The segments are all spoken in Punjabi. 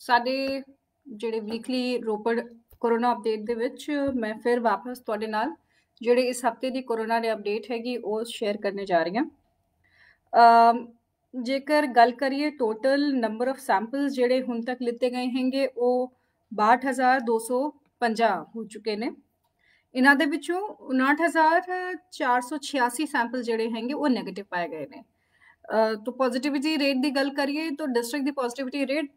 ਸਾਡੇ ਜਿਹੜੇ ਵੀਕਲੀ ਰੋਪੜ ਕੋਰੋਨਾ ਅਪਡੇਟ ਦੇ ਵਿੱਚ ਮੈਂ ਫਿਰ ਵਾਪਸ ਤੁਹਾਡੇ ਨਾਲ ਜਿਹੜੇ ਇਸ ਹਫਤੇ ਦੀ ਕੋਰੋਨਾ ਦੇ ਅਪਡੇਟ ਹੈਗੀ ਉਹ ਸ਼ੇਅਰ ਕਰਨੇ ਜਾ ਰਹੀ ਹਾਂ ਜੇਕਰ ਗੱਲ ਕਰੀਏ ਟੋਟਲ ਨੰਬਰ ਆਫ ਸੈਂਪਲਸ ਜਿਹੜੇ ਹੁਣ ਤੱਕ ਲਿੱਤੇ ਗਏ ਹੈਗੇ ਉਹ 62250 ਹੋ ਚੁੱਕੇ ਨੇ ਇਹਨਾਂ ਦੇ ਵਿੱਚੋਂ 59486 ਸੈਂਪਲ ਜਿਹੜੇ ਹੈਗੇ ਉਹ 네ਗੇਟਿਵ ਪਾਏ ਗਏ ਨੇ ਤੋਂ ਪੋਜ਼ਿਟਿਵਿਟੀ ਰੇਟ ਦੀ ਗੱਲ ਕਰੀਏ ਤਾਂ ਡਿਸਟ੍ਰਿਕਟ ਦੀ ਪੋਜ਼ਿਟਿਵਿਟੀ ਰੇਟ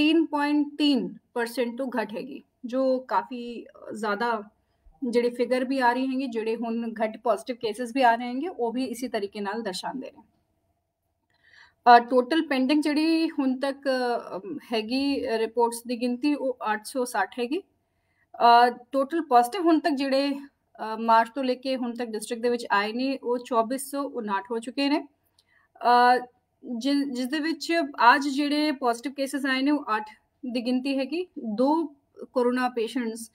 3.3% ਤੋਂ ਘਟ ਹੈਗੀ ਜੋ ਕਾਫੀ ਜ਼ਿਆਦਾ ਜਿਹੜੇ ਫਿਗਰ ਵੀ ਆ ਰਹੀ ਹੈਗੇ ਜਿਹੜੇ ਹੁਣ ਘਟ ਪੋਜ਼ਿਟਿਵ ਕੇਸਸ ਵੀ ਆ ਰਹੇ ਹੈਗੇ ਉਹ ਵੀ ਇਸੇ ਤਰੀਕੇ ਨਾਲ ਦਰਸਾਉਂਦੇ ਨੇ ਟੋਟਲ ਪੈਂਡਿੰਗ ਜਿਹੜੀ ਹੁਣ ਤੱਕ ਹੈਗੀ ਰਿਪੋਰਟਸ ਦੀ ਗਿਣਤੀ ਉਹ 860 ਹੈਗੀ ਟੋਟਲ ਪੋਜ਼ਿਟਿਵ ਹੁਣ ਤੱਕ ਜਿਹੜੇ ਮਾਰਚ ਤੋਂ ਲੈ ਕੇ ਹੁਣ ਤੱਕ ਡਿਸਟ੍ਰਿਕਟ ਦੇ ਵਿੱਚ ਆਏ ਨੇ ਉਹ 2459 ਹੋ ਚੁੱਕੇ ਨੇ ਜਿਸ ਦੇ ਵਿੱਚ ਅੱਜ ਜਿਹੜੇ ਪੋਜ਼ਿਟਿਵ ਕੇਸਸ ਆਏ ਨੇ ਉਹ 8 ਦੀ ਗਿਣਤੀ ਹੈਗੀ ਦੋ ਕੋਰੋਨਾ ਪੇਸ਼ੈਂਟਸ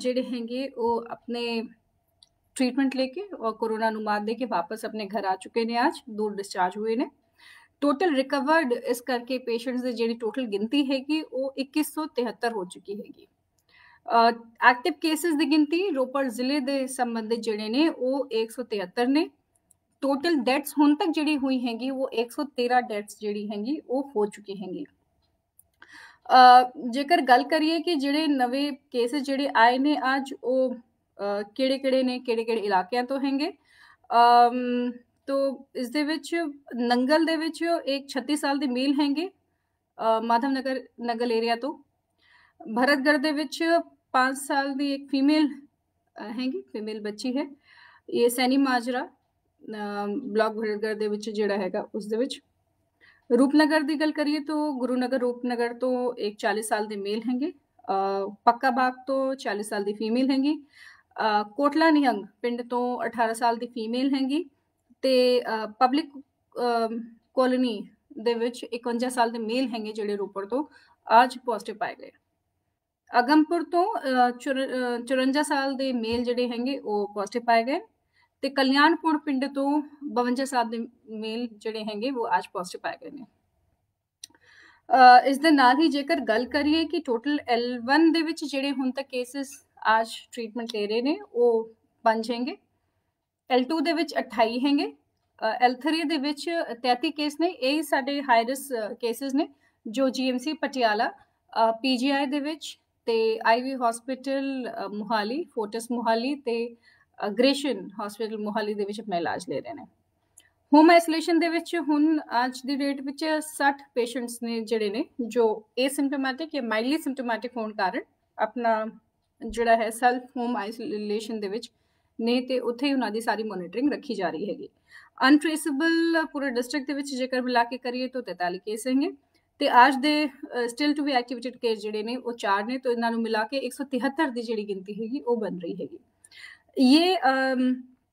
ਜਿਹੜੇ ਹੈਗੇ ਉਹ ਆਪਣੇ ਟ੍ਰੀਟਮੈਂਟ ਲੈ ਕੇ ਔਰ ਕੋਰੋਨਾ ਨੂੰ ਮਾਤ ਦੇ ਕੇ ਵਾਪਸ ਆਪਣੇ ਘਰ ਆ ਚੁੱਕੇ ਨੇ ਅੱਜ ਦੋ ਡਿਸਚਾਰਜ ਹੋਏ ਨੇ ਟੋਟਲ ਰਿਕਵਰਡ ਇਸ ਕਰਕੇ ਪੇਸ਼ੈਂਟਸ ਦੀ ਜਿਹੜੀ ਟੋਟਲ ਗਿਣਤੀ ਹੈਗੀ ਉਹ 2173 ਹੋ ਚੁੱਕੀ ਹੈਗੀ ਐਕਟਿਵ ਕੇਸਸ ਦੀ ਗਿਣਤੀ ਰੋਪੜ ਜ਼ਿਲ੍ਹੇ ਦੇ ਸੰਬੰਧਿਤ ਜਿਹੜੇ ਨੇ ਉਹ 173 ਨੇ ਟੋਟਲ ਡੈਟਸ ਹੁਣ ਤੱਕ ਜਿਹੜੀ ਹੋਈ ਹੈਗੀ ਉਹ 113 ਡੈਟਸ ਜਿਹੜੀ ਹੈਗੀ ਉਹ ਹੋ ਚੁੱਕੀ ਹੈਗੀ ਜੇਕਰ ਗੱਲ ਕਰੀਏ ਕਿ ਜਿਹੜੇ ਨਵੇਂ ਕੇਸਸ ਜਿਹੜੇ ਆਏ ਨੇ ਅੱਜ ਉਹ ਕਿਹੜੇ-ਕਿਹੜੇ ਨੇ ਕਿਹੜੇ-ਕਿਹੜੇ ਇਲਾਕਿਆਂ ਤੋਂ ਹੈਗੇ ਤੋ ਇਸ ਦੇ ਵਿੱਚ ਨੰਗਲ ਦੇ ਵਿੱਚ ਇੱਕ 36 ਸਾਲ ਦੇ ਮੇਲ ਹੈਗੇ ਮਾਧਵ ਨਗਰ ਨੰਗਲ ਏਰੀਆ ਤੋਂ ਭਰਤਗੜ ਦੇ ਵਿੱਚ 5 ਸਾਲ ਦੀ ਇੱਕ ਫੀਮੇਲ ਹੈਗੀ ਫੀਮੇਲ ਬੱਚੀ ਹੈ ਇਹ ਸੈਨੀ ਮਾਜਰਾ ਬਲਾਕ ਭਟਕਰ ਦੇ ਵਿੱਚ ਜਿਹੜਾ ਹੈਗਾ ਉਸ ਦੇ ਵਿੱਚ ਰੂਪਨਗਰ ਦੀ ਗੱਲ ਕਰੀਏ ਤਾਂ ਗੁਰੂਨਗਰ ਰੂਪਨਗਰ ਤੋਂ ਇੱਕ 40 ਸਾਲ ਦੇ ਮੇਲ ਹੈਗੇ ਪੱਕਾ ਬਾਗ ਤੋਂ 40 ਸਾਲ ਦੀ ਫੀਮੇਲ ਹੈਗੀ ਕੋਟਲਾ ਨਿਹੰਗ ਪਿੰਡ ਤੋਂ 18 ਸਾਲ ਦੀ ਫੀਮੇਲ ਹੈਗੀ ਤੇ ਪਬਲਿਕ ਕਲੋਨੀ ਦੇ ਵਿੱਚ 51 ਸਾਲ ਦੇ ਮੇਲ ਹੈਗੇ ਜਿਹੜੇ ਰੋਪੜ ਤੋਂ ਅੱਜ ਪੋਜ਼ਿਟਿਵ ਪਾਏ ਗਏ ਅਗੰਪੁਰ ਤੋਂ 54 ਸਾਲ ਦੇ ਮੇਲ ਜਿਹੜੇ ਹੈਗੇ ਉਹ ਪੋਜ਼ਿਟਿਵ ਪਾਏ ਗਏ ਤੇ ਕਲਿਆਣਪੁਰ ਪਿੰਡ ਤੋਂ 52 ਸਾਹਿਬ ਦੇ ਮੇਲ ਜਿਹੜੇ ਹੈਗੇ ਉਹ ਅੱਜ ਪੋਜ਼ਿਟਿਵ ਪਾਏ ਗਏ ਨੇ ਇਸ ਦੇ ਨਾਲ ਹੀ ਜੇਕਰ ਗੱਲ ਕਰੀਏ ਕਿ ਟੋਟਲ L1 ਦੇ ਵਿੱਚ ਜਿਹੜੇ ਹੁਣ ਤੱਕ ਕੇਸਸ ਅੱਜ ਟ੍ਰੀਟਮੈਂਟ ਲੈ ਰਹੇ ਨੇ ਉਹ ਪੰਜ ਹੈਗੇ L2 ਦੇ ਵਿੱਚ 28 ਹੈਗੇ L3 ਦੇ ਵਿੱਚ 33 ਕੇਸ ਨੇ ਇਹ ਸਾਡੇ ਹਾਈ ਰਿਸਕ ਕੇਸਸ ਨੇ ਜੋ GMC ਪਟਿਆਲਾ PGI ਦੇ ਵਿੱਚ ਤੇ IV hospital Mohali Fortis Mohali ਤੇ ਗ੍ਰੇਸ਼ਨ ਹਸਪੀਟਲ ਮੋਹਾਲੀ ਦੇ ਵਿੱਚ ਆਪਣਾ ਇਲਾਜ ਲੈ ਰਹੇ ਨੇ ਹੋਮ ਆਈਸੋਲੇਸ਼ਨ ਦੇ ਵਿੱਚ ਹੁਣ ਅੱਜ ਦੀ ਡੇਟ ਵਿੱਚ 60 ਪੇਸ਼ੈਂਟਸ ਨੇ ਜਿਹੜੇ ਨੇ ਜੋ ਸਿੰਪਟੋਮੈਟਿਕ ਜਾਂ ਮਾਈਲੀ ਸਿੰਪਟੋਮੈਟਿਕ ਹੋਣ ਕਾਰਨ ਆਪਣਾ ਜਿਹੜਾ ਹੈ ਸੈਲਫ ਹੋਮ ਆਈਸੋਲੇਸ਼ਨ ਦੇ ਵਿੱਚ ਨੇ ਤੇ ਉੱਥੇ ਹੀ ਉਹਨਾਂ ਦੀ ਸਾਰੀ ਮੋਨਿਟਰਿੰਗ ਰੱਖੀ ਜਾ ਰਹੀ ਹੈਗੀ ਅਨਟ੍ਰੇਸੇਬਲ ਪੂਰੇ ਡਿਸਟ੍ਰਿਕਟ ਦੇ ਵਿੱਚ ਜੇਕਰ ਮਿਲਾ ਕੇ ਕਰੀਏ ਤਾਂ 43 ਕੇਸ ਹੈਗੇ ਤੇ ਅੱਜ ਦੇ still to be activated case ਜਿਹੜੇ ਨੇ ਉਹ 4 ਨੇ ਤਾਂ ਇਹਨਾਂ ਨੂੰ ਮਿਲਾ ਕੇ 173 ਦੀ ਜਿਹੜੀ ਗਿਣਤੀ ਹੈਗੀ ਉਹ ਬਣ ਰਹੀ ਹੈਗੀ ये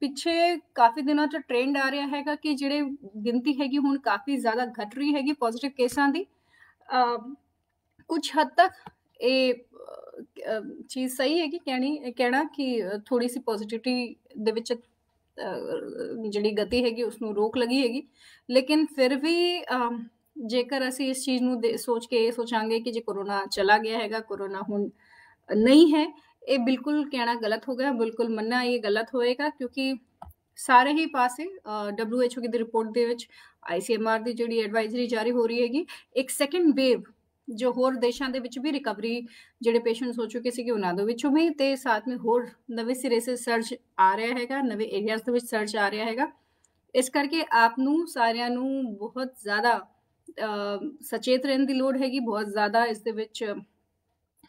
पिछे काफी दिनों तो ट्रेंड आ रहा है कि जेडे गिनती हैगी हूँ काफी ज्यादा घट रही हैगी पॉजिटिव केसा दी कुछ हद तक ए चीज सही है कि कहनी कहना कि थोड़ी सी पॉजिटिविटी दे विच गति हैगी उस रोक लगी हैगी लेकिन फिर भी जेकर असी इस चीज में दे सोच के ये सोचा कि जो कोरोना चला गया है कोरोना हूँ नहीं है ਇਹ ਬਿਲਕੁਲ ਕਹਿਣਾ ਗਲਤ ਹੋ ਗਿਆ ਬਿਲਕੁਲ ਮੰਨਣਾ ਇਹ ਗਲਤ ਹੋਏਗਾ ਕਿਉਂਕਿ ਸਾਰੇ ਹੀ ਪਾਸੇ WHO ਦੀ ਰਿਪੋਰਟ ਦੇ ਵਿੱਚ ICMR ਦੀ ਜਿਹੜੀ ਐਡਵਾਈਜ਼ਰੀ ਜਾਰੀ ਹੋ ਰਹੀ ਹੈਗੀ ਇੱਕ ਸੈਕੰਡ ਵੇਵ ਜੋ ਹੋਰ ਦੇਸ਼ਾਂ ਦੇ ਵਿੱਚ ਵੀ ਰਿਕਵਰੀ ਜਿਹੜੇ ਪੇਸ਼ੈਂਟਸ ਹੋ ਚੁੱਕੇ ਸੀਗੇ ਉਹਨਾਂ ਦੇ ਵਿੱਚੋਂ ਵੀ ਤੇ ਸਾਥ ਵਿੱਚ ਹੋਰ ਨਵੇਂ ਸਿਰੇ ਸੇ ਸਰਚ ਆ ਰਿਹਾ ਹੈਗਾ ਨਵੇਂ ਏਰੀਆਜ਼ ਦੇ ਵਿੱਚ ਸਰਚ ਆ ਰਿਹਾ ਹੈਗਾ ਇਸ ਕਰਕੇ ਆਪ ਨੂੰ ਸਾਰਿਆਂ ਨੂੰ ਬਹੁਤ ਜ਼ਿਆਦਾ ਸਚੇਤ ਰਹਿਣ ਦੀ ਲੋੜ ਹੈਗੀ ਬਹੁਤ ਜ਼ਿਆਦਾ ਇਸ ਦੇ ਵਿੱਚ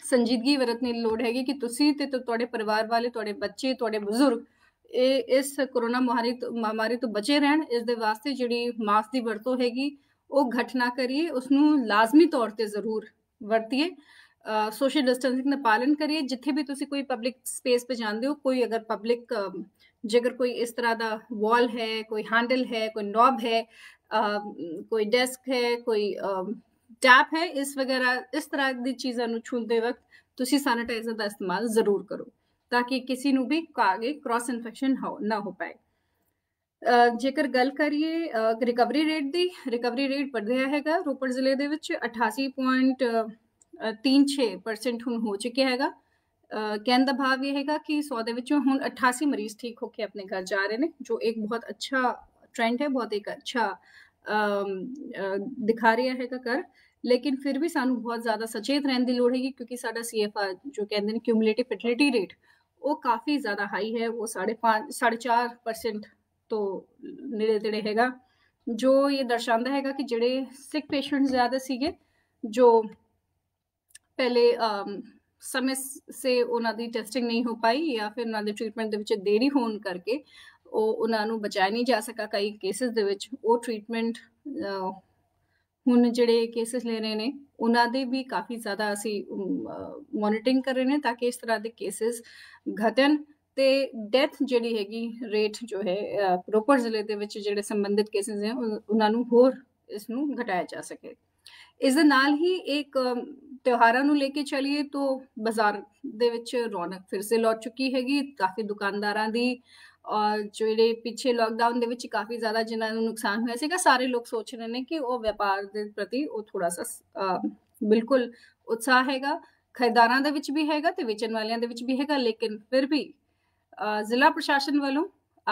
ਸੰਜੀਦਗੀ ਵਰਤਣੀ ਲੋੜ ਹੈਗੀ ਕਿ ਤੁਸੀਂ ਤੇ ਤੁਹਾਡੇ ਪਰਿਵਾਰ ਵਾਲੇ ਤੁਹਾਡੇ ਬੱਚੇ ਤੁਹਾਡੇ ਬਜ਼ੁਰਗ ਇਹ ਇਸ ਕਰੋਨਾ ਮਹਾਮਾਰੀ ਤੋਂ ਬਚੇ ਰਹਿਣ ਇਸ ਦੇ ਵਾਸਤੇ ਜਿਹੜੀ ਮਾਸਕ ਦੀ ਵਰਤੋਂ ਹੈਗੀ ਉਹ ਘਟਨਾ ਕਰੀਏ ਉਸ ਨੂੰ ਲਾਜ਼ਮੀ ਤੌਰ ਤੇ ਜ਼ਰੂਰ ਵਰਤੀਏ ਸੋਸ਼ਲ ਡਿਸਟੈਂਸਿੰਗ ਦਾ ਪਾਲਨ ਕਰੀਏ ਜਿੱਥੇ ਵੀ ਤੁਸੀਂ ਕੋਈ ਪਬਲਿਕ ਸਪੇਸ 'ਤੇ ਜਾਂਦੇ ਹੋ ਕੋਈ ਅਗਰ ਪਬਲਿਕ ਜੇਕਰ ਕੋਈ ਇਸ ਤਰ੍ਹਾਂ ਦਾ ਵਾਲ ਹੈ ਕੋਈ ਹੈਂਡਲ ਹੈ ਕੋਈ ਨੌਬ ਹੈ ਕੋਈ ਡੈਸਕ ਹੈ ਕੋਈ ਟੈਪ ਹੈ ਇਸ ਵਗੈਰਾ ਇਸ ਤਰ੍ਹਾਂ ਦੀ ਚੀਜ਼ਾਂ ਨੂੰ ਛੂੰਦੇ ਵਕਤ ਤੁਸੀਂ ਸੈਨੀਟਾਈਜ਼ਰ ਦਾ ਇਸਤੇਮਾਲ ਜ਼ਰੂਰ ਕਰੋ ਤਾਂ ਕਿ ਕਿਸੇ ਨੂੰ ਵੀ ਕਾਗੇ ਕ੍ਰਾਸ ਇਨਫੈਕਸ਼ਨ ਨਾ ਹੋ ਪਾਏ ਜੇਕਰ ਗੱਲ ਕਰੀਏ ਰਿਕਵਰੀ ਰੇਟ ਦੀ ਰਿਕਵਰੀ ਰੇਟ ਰਿਹਾ ਹੈਗਾ ਰੋਪੜ ਜ਼ਿਲ੍ਹੇ ਦੇ ਵਿੱਚ 88.36% ਹੁਣ ਹੋ ਚੁੱਕਿਆ ਹੈਗਾ ਕਹਿਣ ਦਾ ਭਾਵ ਇਹ ਹੈਗਾ ਕਿ 100 ਦੇ ਵਿੱਚੋਂ ਹੁਣ 88 ਮਰੀਜ਼ ਠੀਕ ਹੋ ਕੇ ਆਪਣੇ ਘਰ ਜਾ ਰਹੇ ਨੇ ਜੋ ਇੱਕ ਬਹੁਤ ਅੱਛਾ ਟ੍ਰੈਂਡ ਹੈ ਬਹੁਤ ਇੱਕ ਅੱਛਾ ਦਿਖਾ ਰਿਹਾ ਹੈਗਾ ਕਰ ਲੇਕਿਨ ਫਿਰ ਵੀ ਸਾਨੂੰ ਬਹੁਤ ਜ਼ਿਆਦਾ ਸਚੇਤ ਰਹਿਣ ਦੀ ਲੋੜ ਹੈਗੀ ਕਿਉਂਕਿ ਸਾਡਾ ਸੀਐਫਆਰ ਜੋ ਕਹਿੰਦੇ ਨੇ ਕਿਊਮੂਲੇਟਿਵ ਫਰਟੀਲਿਟੀ ਰੇਟ ਉਹ ਕਾਫੀ ਜ਼ਿਆਦਾ ਹਾਈ ਹੈ ਉਹ 5.5 4.5% ਤੋਂ ਨੇੜੇ ਤੇੜੇ ਹੈਗਾ ਜੋ ਇਹ ਦਰਸਾਉਂਦਾ ਹੈਗਾ ਕਿ ਜਿਹੜੇ ਸਿਕ ਪੇਸ਼ੈਂਟ ਜ਼ਿਆਦਾ ਸੀਗੇ ਜੋ ਪਹਿਲੇ ਸਮੇਂ ਸੇ ਉਹਨਾਂ ਦੀ ਟੈਸਟਿੰਗ ਨਹੀਂ ਹੋ ਪਾਈ ਜਾਂ ਫਿਰ ਉਹਨਾਂ ਦੇ ਟ੍ਰੀਟਮੈਂਟ ਦੇ ਵਿੱਚ ਦੇਰੀ ਹੋਣ ਕਰਕੇ ਉਹ ਉਹਨਾਂ ਨੂੰ ਬਚਾਇਆ ਨਹੀਂ ਜਾ ਸਕਾ ਕਈ ਕੇਸਿਸ ਦੇ ਵਿੱਚ ਉਹ ਟ੍ਰੀਟਮੈਂਟ ਹੁਣ ਜਿਹੜੇ ਕੇਸਸ ਲੈ ਰਹੇ ਨੇ ਉਹਨਾਂ ਦੇ ਵੀ ਕਾਫੀ ਜ਼ਿਆਦਾ ਅਸੀਂ ਮੋਨਿਟਰਿੰਗ ਕਰ ਰਹੇ ਨੇ ਤਾਂ ਕਿ ਇਸ ਤਰ੍ਹਾਂ ਦੇ ਕੇਸਸ ਘਟਣ ਤੇ ਡੈਥ ਜਿਹੜੀ ਹੈਗੀ ਰੇਟ ਜੋ ਹੈ ਪ੍ਰੋਪਰ ਜ਼ਿਲ੍ਹੇ ਦੇ ਵਿੱਚ ਜਿਹੜੇ ਸੰਬੰਧਿਤ ਕੇਸਸ ਨੇ ਉਹਨਾਂ ਨੂੰ ਹੋਰ ਇਸ ਨੂੰ ਘਟਾਇਆ ਜਾ ਸਕੇ ਇਸ ਦੇ ਨਾਲ ਹੀ ਇੱਕ ਤਿਉਹਾਰਾਂ ਨੂੰ ਲੈ ਕੇ ਚੱਲੀਏ ਤਾਂ ਬਾਜ਼ਾਰ ਦੇ ਵਿੱਚ ਰੌਣਕ ਫਿਰ ਸੇ ਲੌਟ ਚੁੱਕੀ ਹੈਗੀ ਕਾਫੀ ਦੁਕਾਨਦਾਰਾਂ ਦੀ और ਜਿਹੜੇ ਪਿੱਛੇ ਲਾਕਡਾਊਨ ਦੇ ਵਿੱਚ ਕਾਫੀ ਜ਼ਿਆਦਾ ਜਿਨ੍ਹਾਂ ਨੂੰ ਨੁਕਸਾਨ ਹੋਇਆ ਸੀਗਾ ਸਾਰੇ ਲੋਕ ਸੋਚ ਰਹੇ ਨੇ ਕਿ ਉਹ ਵਪਾਰ ਦੇ ਪ੍ਰਤੀ ਉਹ ਥੋੜਾ ਸਾ ਬਿਲਕੁਲ ਉਤਸ਼ਾਹ ਹੈਗਾ ਖਰੀਦਾਰਾਂ ਦੇ ਵਿੱਚ ਵੀ ਹੈਗਾ ਤੇ ਵੇਚਣ ਵਾਲਿਆਂ ਦੇ ਵਿੱਚ ਵੀ ਹੈਗਾ ਲੇਕਿਨ ਫਿਰ ਵੀ ਜ਼ਿਲ੍ਹਾ ਪ੍ਰਸ਼ਾਸਨ ਵੱਲੋਂ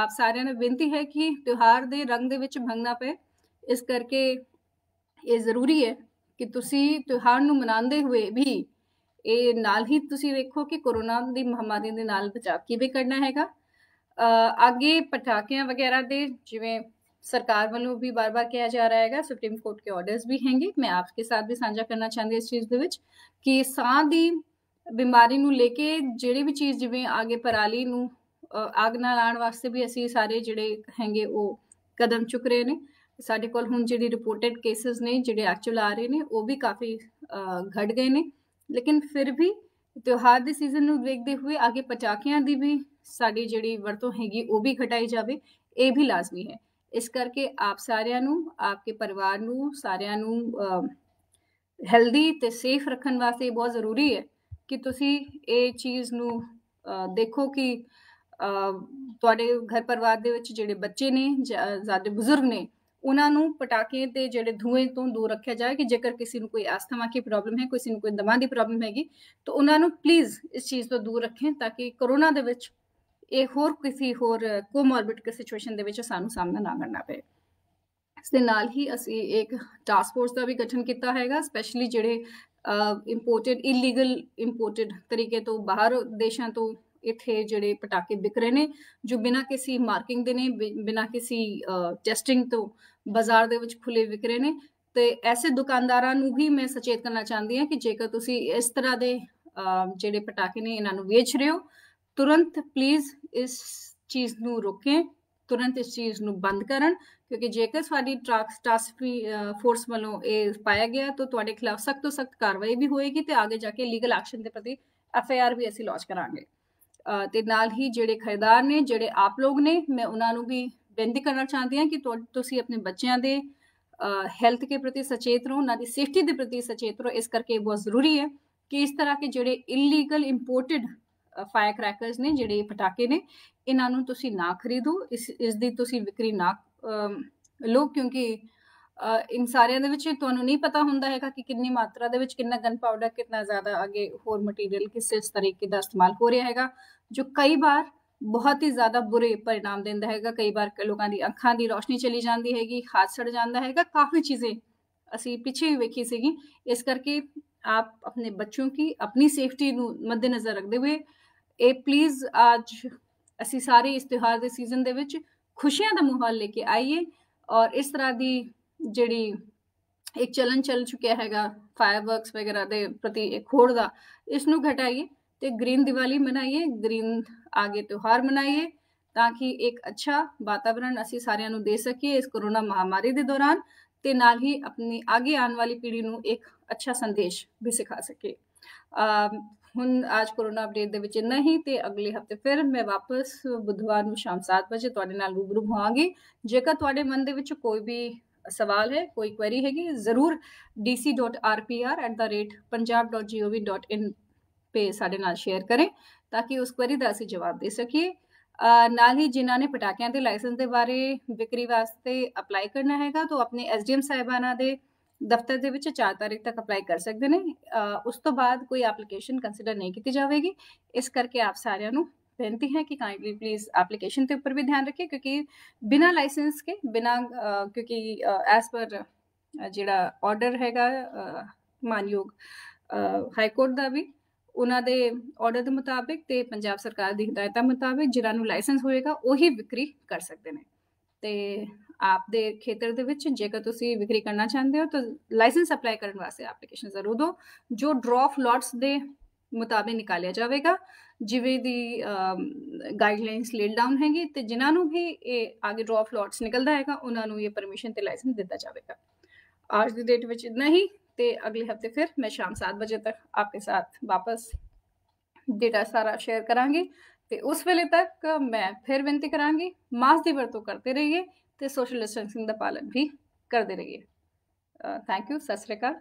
ਆਪ ਸਾਰਿਆਂ ਨੂੰ ਬੇਨਤੀ ਹੈ ਕਿ ਤਿਉਹਾਰ ਦੇ ਰੰਗ ਦੇ ਵਿੱਚ ਭੰਗਣਾ ਪਏ ਇਸ ਕਰਕੇ ਇਹ ਜ਼ਰੂਰੀ ਹੈ ਕਿ ਤੁਸੀਂ ਤਿਉਹਾਰ ਨੂੰ ਮਨਾਉਂਦੇ ਹੋਏ ਵੀ ਇਹ ਨਾਲ ਹੀ ਤੁਸੀਂ ਵੇਖੋ ਕਿ ਕੋਰੋਨਾ ਦੀ ਮਹਾਮਾਰੀ ਦੇ ਨਾਲ ਬਚਾਅ ਕਿਵੇਂ ਕਰਨਾ ਹੈਗਾ ਅੱਗੇ ਪਟਾਕਿਆਂ ਵਗੈਰਾ ਦੇ ਜਿਵੇਂ ਸਰਕਾਰ ਵੱਲੋਂ ਵੀ ਬਾਰ-ਬਾਰ ਕਿਹਾ ਜਾ ਰਿਹਾ ਹੈਗਾ ਸੁਪਰੀਮ ਕੋਰਟ ਕੇ ਆਰਡਰਸ ਵੀ ਹੈਗੇ ਮੈਂ ਆਪਕੇ ਸਾਥ ਵੀ ਸਾਂਝਾ ਕਰਨਾ ਚਾਹੁੰਦੀ ਇਸ ਚੀਜ਼ ਦੇ ਵਿੱਚ ਕਿ ਸਾਹ ਦੀ ਬਿਮਾਰੀ ਨੂੰ ਲੈ ਕੇ ਜਿਹੜੀ ਵੀ ਚੀਜ਼ ਜਿਵੇਂ ਆਗੇ ਪਰਾਲੀ ਨੂੰ ਆਗ ਨਾਲ ਆਣ ਵਾਸਤੇ ਵੀ ਅਸੀਂ ਸਾਰੇ ਜਿਹੜੇ ਹੈਗੇ ਉਹ ਕਦਮ ਚੁੱਕ ਰਹੇ ਨੇ ਸਾਡੇ ਕੋਲ ਹੁਣ ਜਿਹੜੀ ਰਿਪੋਰਟਡ ਕੇਸਸ ਨੇ ਜਿਹੜੇ ਐਕਚੁਅਲ ਆ ਰਹੇ ਨੇ ਉਹ ਵੀ ਕਾਫੀ ਘਟ ਗਏ ਨੇ ਲੇਕਿਨ ਫਿਰ ਵੀ ਤਿਉਹਾਰ ਦੇ ਸੀਜ਼ਨ ਨੂੰ ਦੇਖਦੇ ਹੋਏ ਅੱਗੇ ਪਟਾਕਿਆਂ ਦੀ ਵੀ ਸਾਡੀ ਜਿਹੜੀ ਵਰਤੋਂ ਹੈਗੀ ਉਹ ਵੀ ਘਟਾਈ ਜਾਵੇ ਇਹ ਵੀ ਲਾਜ਼ਮੀ ਹੈ ਇਸ ਕਰਕੇ ਆਪ ਸਾਰਿਆਂ ਨੂੰ ਆਪਕੇ ਪਰਿਵਾਰ ਨੂੰ ਸਾਰਿਆਂ ਨੂੰ ਹੈਲਦੀ ਤੇ ਸੇਫ ਰੱਖਣ ਵਾਸਤੇ ਬਹੁਤ ਜ਼ਰੂਰੀ ਹੈ ਕਿ ਤੁਸੀਂ ਇਹ ਚੀਜ਼ ਨੂੰ ਦੇਖੋ ਕਿ ਤੁਹਾਡੇ ਘਰ ਪਰਿਵਾਰ ਦੇ ਵਿੱਚ ਜਿਹੜੇ ਬੱਚੇ ਨੇ ਜ਼ਿਆਦਾ ਬਜ਼ੁਰਗ ਨੇ ਉਹਨਾਂ ਨੂੰ ਪਟਾਕੇ ਤੇ ਜਿਹੜੇ ਧੂਏ ਤੋਂ ਦੂਰ ਰੱਖਿਆ ਜਾਏ ਕਿ ਜੇਕਰ ਕਿਸੇ ਨੂੰ ਕੋਈ ਆਸਥਮਾ ਕੀ ਪ੍ਰੋਬਲਮ ਹੈ ਕਿਸੇ ਨੂੰ ਕੋਈ ਦਮਾ ਦੀ ਪ੍ਰੋਬਲਮ ਹੈਗੀ ਤਾਂ ਉਹਨਾਂ ਨੂੰ ਪਲੀਜ਼ ਇਸ ਚੀਜ਼ ਤੋਂ ਦੂਰ ਰੱਖੇ ਤਾਂ ਕਿ ਕਰੋਨਾ ਦੇ ਵਿੱਚ ਇਹ ਹੋਰ ਕਿਸੇ ਹੋਰ ਕੋਮੋਰਬਿਡ ਕੇ ਸਿਚੁਏਸ਼ਨ ਦੇ ਵਿੱਚ ਸਾਨੂੰ ਸਾਹਮਣਾ ਨਾ ਕਰਨਾ ਪਏ ਇਸ ਦੇ ਨਾਲ ਹੀ ਅਸੀਂ ਇੱਕ ਟਾਸਕ ਫੋਰਸ ਦਾ ਵੀ ਗਠਨ ਕੀਤਾ ਹੈਗਾ ਸਪੈਸ਼ਲੀ ਜਿਹੜੇ ਇੰਪੋਰਟਡ ਇਲੀਗਲ ਇੰਪੋਰਟਡ ਤਰੀਕੇ ਤੋਂ ਬਾਹਰ ਦੇਸ਼ਾਂ ਤੋਂ ਇੱਥੇ ਜਿਹੜੇ ਪਟਾਕੇ ਵਿਕ ਰਹੇ ਨੇ ਜੋ ਬਿਨਾਂ ਕਿਸੇ ਮਾਰਕਿੰਗ ਦੇ ਨੇ ਬਿਨਾਂ ਕਿਸੇ ਟੈਸਟਿੰਗ ਤੋਂ ਬਾਜ਼ਾਰ ਦੇ ਵਿੱਚ ਖੁੱਲੇ ਵਿਕ ਰਹੇ ਨੇ ਤੇ ਐਸੇ ਦੁਕਾਨਦਾਰਾਂ ਨੂੰ ਵੀ ਮੈਂ ਸਚੇਤ ਕਰਨਾ ਚਾਹੁੰਦੀ ਹਾਂ ਕਿ ਜੇਕਰ ਤੁਸੀਂ ਇਸ ਤਰ੍ਹਾਂ ਦੇ ਜਿਹੜੇ ਪਟਾਕੇ ਨੇ ਇਹਨਾਂ ਨੂੰ ਵੇਚ ਰਹੇ ਹੋ ਤੁਰੰਤ ਪਲੀਜ਼ ਇਸ ਚੀਜ਼ ਨੂੰ ਰੋਕੇ ਤੁਰੰਤ ਇਸ ਚੀਜ਼ ਨੂੰ ਬੰਦ ਕਰਨ ਕਿਉਂਕਿ ਜੇਕਰ ਸਾਡੀ ਟ੍ਰੈਕਸ ਟਾਸਕ ਫੋਰਸ ਵੱਲੋਂ ਇਹ ਪਾਇਆ ਗਿਆ ਤਾਂ ਤੁਹਾਡੇ ਖਿਲਾਫ ਸਖਤ ਤੋਂ ਸਖਤ ਕਾਰਵਾਈ ਵੀ ਹੋਏਗੀ ਤੇ ਅੱਗੇ ਜਾ ਕੇ ਲੀਗਲ ਐਕਸ਼ਨ ਦੇ ਪ੍ਰਤੀ ਐਫ ਆਈ ਆਰ ਵੀ ਅਸੀਂ ਲਾਂਚ ਕਰਾਂਗੇ ਤੇ ਨਾਲ ਹੀ ਜਿਹੜੇ ਖਰੀਦਦਾਰ ਨੇ ਜਿਹੜੇ ਆਪ ਲੋਕ ਨੇ ਮੈਂ ਉਹਨਾਂ ਨੂੰ ਵੀ ਬੇਨਤੀ ਕਰਨਾ ਚਾਹੁੰਦੀ ਹਾਂ ਕਿ ਤੁਸੀਂ ਆਪਣੇ ਬੱਚਿਆਂ ਦੇ ਹੈਲਥ ਕੇ ਪ੍ਰਤੀ ਸਚੇਤ ਰਹੋ ਉਹਨਾਂ ਦੀ ਸੇਫਟੀ ਦੇ ਪ੍ਰਤੀ ਸਚੇਤ ਰਹੋ ਇਸ ਕਰਕੇ ਬਹੁਤ ਜ਼ਰੂਰੀ ਹੈ ਕਿ ਇਸ ਤਰ੍ਹਾਂ ਕੇ ਜਿਹੜੇ ਇਲੀਗਲ ਇੰਪੋਰਟਡ ਫਾਇਰ ਕ੍ਰੈਕਰਸ ਨੇ ਜਿਹੜੇ ਪਟਾਕੇ ਨੇ ਇਹਨਾਂ ਨੂੰ ਤੁਸੀਂ ਨਾ ਖਰੀਦੋ ਇਸ ਇਸ ਦੀ ਤੁਸੀਂ ਵਿਕਰੀ ਨਾ ਲੋ ਕਿਉਂਕਿ ਇਨ ਸਾਰਿਆਂ ਦੇ ਵਿੱਚ ਤੁਹਾਨੂੰ ਨਹੀਂ ਪਤਾ ਹੁੰਦਾ ਹੈਗਾ ਕਿ ਕਿੰਨੀ ਮਾਤਰਾ ਦੇ ਵਿੱਚ ਕਿੰਨਾ ਗਨ ਪਾਊਡਰ ਕਿੰਨਾ ਜ਼ਿਆਦਾ ਅੱਗੇ ਹੋਰ ਮਟੀਰੀਅਲ ਕਿਸੇ ਇਸ ਤਰੀਕੇ ਦਾ ਇਸਤੇਮਾਲ ਹੋ ਰਿਹਾ ਹੈਗਾ ਜੋ ਕਈ ਵਾਰ ਬਹੁਤ ਹੀ ਜ਼ਿਆਦਾ ਬੁਰੇ ਪਰਿਣਾਮ ਦਿੰਦਾ ਹੈਗਾ ਕਈ ਵਾਰ ਲੋਕਾਂ ਦੀ ਅੱਖਾਂ ਦੀ ਰੋਸ਼ਨੀ ਚਲੀ ਜਾਂਦੀ ਹੈਗੀ ਹੱਥ ਸੜ ਜਾਂਦਾ ਹੈਗਾ ਕਾਫੀ ਚੀਜ਼ੇ ਅਸੀਂ ਪਿੱਛੇ ਵੀ ਵੇਖੀ ਸੀਗੀ ਇਸ ਕਰਕੇ ਆਪ ਆਪਣੇ ਬੱਚਿਆਂ ਕੀ ਆਪਣੀ ਸੇਫਟੀ ਨੂੰ ਮੱਦੇਨਜ਼ਰ ਰੱਖਦੇ ਹੋਏ ਇਹ ਪਲੀਜ਼ ਅੱਜ ਅਸੀਂ ਸਾਰੇ ਇਸ ਤਿਹਾਰ ਦੇ ਸੀਜ਼ਨ ਦੇ ਵਿੱਚ ਖੁਸ਼ੀਆਂ ਦਾ ਮਾਹੌਲ ਲੈ ਕੇ ਆਈਏ ਔਰ ਇਸ ਤਰ੍ਹਾਂ ਦੀ ਜਿਹੜੀ ਇੱਕ ਚਲਨ ਚੱਲ ਚੁੱਕਿਆ ਹੈਗਾ ਫਾਇਰਵਰਕਸ ਵਗੈਰਾ ਦੇ ਪ੍ਰਤੀ ਇੱਕ ਹੋੜ ਦਾ ਇਸ ਨੂੰ ਘਟਾਈਏ ਤੇ ਗ੍ਰੀਨ ਦੀਵਾਲੀ ਮਨਾਈਏ ਗ੍ਰੀਨ ਆਗੇ ਤਿਹਾਰ ਮਨਾਈਏ ਤਾਂ ਕਿ ਇੱਕ ਅੱਛਾ ਵਾਤਾਵਰਣ ਅਸੀਂ ਸਾਰਿਆਂ ਨੂੰ ਦੇ ਸਕੀਏ ਇਸ ਕੋਰੋਨਾ ਮਹਾਮਾਰੀ ਦੇ ਦੌਰਾਨ ਤੇ ਨਾਲ ਹੀ ਆਪਣੀ ਅੱਗੇ ਆਉਣ ਵਾਲੀ ਪੀੜ੍ਹੀ ਨੂੰ ਇੱਕ ਅੱਛਾ ਸੰਦੇਸ਼ ਵੀ ਸਿਖਾ ਸਕੀਏ ਹੁਣ ਅੱਜ ਕੋਰੋਨਾ ਅਪਡੇਟ ਦੇ ਵਿੱਚ ਇੰਨਾ ਹੀ ਤੇ ਅਗਲੇ ਹਫਤੇ ਫਿਰ ਮੈਂ ਵਾਪਸ ਬੁੱਧਵਾਰ ਨੂੰ ਸ਼ਾਮ 7 ਵਜੇ ਤੁਹਾਡੇ ਨਾਲ ਰੂਬਰੂ ਹੋਵਾਂਗੀ ਜੇਕਰ ਤੁਹਾਡੇ ਮਨ ਦੇ ਵਿੱਚ ਕੋਈ ਵੀ ਸਵਾਲ ਹੈ ਕੋਈ ਕੁਐਰੀ ਹੈਗੀ ਜ਼ਰੂਰ dc.rpr@punjab.gov.in ਤੇ ਸਾਡੇ ਨਾਲ ਸ਼ੇਅਰ ਕਰੇ ਤਾਂ ਕਿ ਉਸ ਕੁਐਰੀ ਦਾ ਅਸੀਂ ਜਵਾਬ ਦੇ ਸਕੀਏ ਨਾਲ ਹੀ ਜਿਨ੍ਹਾਂ ਨੇ ਪਟਾਕਿਆਂ ਦੇ ਲਾਇਸੈਂਸ ਦੇ ਬਾਰੇ ਵਿਕਰੀ ਵਾਸਤੇ ਅਪਲਾਈ ਕਰਨਾ ਹੈਗਾ ਤਾਂ ਆਪਣੇ ਐਸਡੀਐਮ ਸਾਹਿਬਾਨਾਂ ਦੇ ਦਫ਼ਤਰ ਦੇ ਵਿੱਚ 4 ਤਾਰੀਖ ਤੱਕ ਅਪਲਾਈ ਕਰ ਸਕਦੇ ਨੇ ਉਸ ਤੋਂ ਬਾਅਦ ਕੋਈ ਐਪਲੀਕੇਸ਼ਨ ਕੰਸੀਡਰ ਨਹੀਂ ਕੀਤੀ ਜਾਵੇਗੀ ਇਸ ਕਰਕੇ ਆਪ ਸਾਰਿਆਂ ਨੂੰ ਬੇਨਤੀ ਹੈ ਕਿ ਕਾਈਂਡਲੀ ਪਲੀਜ਼ ਐਪਲੀਕੇਸ਼ਨ ਤੇ ਉੱਪਰ ਵੀ ਧਿਆਨ ਰੱਖਿਓ ਕਿਉਂਕਿ ਬਿਨਾ ਲਾਇਸੈਂਸ ਕੇ ਬਿਨਾ ਕਿਉਂਕਿ ਐਸ ਪਰ ਜਿਹੜਾ ਆਰਡਰ ਹੈਗਾ ਮਾਨਯੋਗ ਹਾਈ ਕੋਰਟ ਦਾ ਵੀ ਉਹਨਾਂ ਦੇ ਆਰਡਰ ਦੇ ਮੁਤਾਬਿਕ ਤੇ ਪੰਜਾਬ ਸਰਕਾਰ ਦੀ ਹਦਾਇਤਾਂ ਮੁਤਾਬਿਕ ਜਿਨ੍ਹਾਂ ਨੂੰ ਲਾਇਸੈਂਸ ਹੋਏਗਾ ਉਹੀ ਵਿਕਰੀ ਕਰ ਸਕਦੇ ਨੇ ਤੇ ਆਪ ਦੇ ਖੇਤਰ ਦੇ ਵਿੱਚ ਜੇਕਰ ਤੁਸੀਂ ਵਿਕਰੀ ਕਰਨਾ ਚਾਹੁੰਦੇ ਹੋ ਤਾਂ ਲਾਇਸੈਂਸ ਅਪਲਾਈ ਕਰਨ ਵਾਸਤੇ ਐਪਲੀਕੇਸ਼ਨ ਜ਼ਰੂਰ ਦਿਓ ਜੋ ਡ੍ਰੌਫ ਲੋਟਸ ਦੇ ਮੁਤਾਬਿਕ ਨਿਕਾਲਿਆ ਜਾਵੇਗਾ ਜਿਵੇਂ ਦੀ ਗਾਈਡਲਾਈਨਸ ਲੇਡ ਡਾਊਨ ਹੈਗੀ ਤੇ ਜਿਨ੍ਹਾਂ ਨੂੰ ਵੀ ਇਹ ਅਗੇ ਡ੍ਰੌਫ ਲੋਟਸ ਨਿਕਲਦਾ ਹੈਗਾ ਉਹਨਾਂ ਨੂੰ ਇਹ ਪਰਮਿਸ਼ਨ ਤੇ ਲਾਇਸੈਂਸ ਦਿੱਤਾ ਜਾਵੇਗਾ ਅੱਜ ਦੀ ਡੇਟ ਵਿੱਚ इतना ਹੀ ਤੇ ਅਗਲੇ ਹਫਤੇ ਫਿਰ ਮੈਂ ਸ਼ਾਮ 7 ਵਜੇ ਤੱਕ ਆਪਕੇ ਸਾਥ ਵਾਪਸ ਡੇਟਾ ਸਾਰਾ ਸ਼ੇਅਰ ਕਰਾਂਗੀ ਤੇ ਉਸ ਵੇਲੇ ਤੱਕ ਮੈਂ ਫਿਰ ਬੇਨਤੀ ਕਰਾਂਗੀ मास्क ਦੀ ਵਰਤੋਂ ਕਰਦੇ ਰਹੀਏ ਤੇ ਸੋਸ਼ਲ ਡਿਸਟੈਂਸਿੰਗ ਦਾ ਪਾਲਣ ਵੀ ਕਰਦੇ ਰਹੀਏ ਥੈਂਕ ਯੂ ਸਸਰੇਕਾ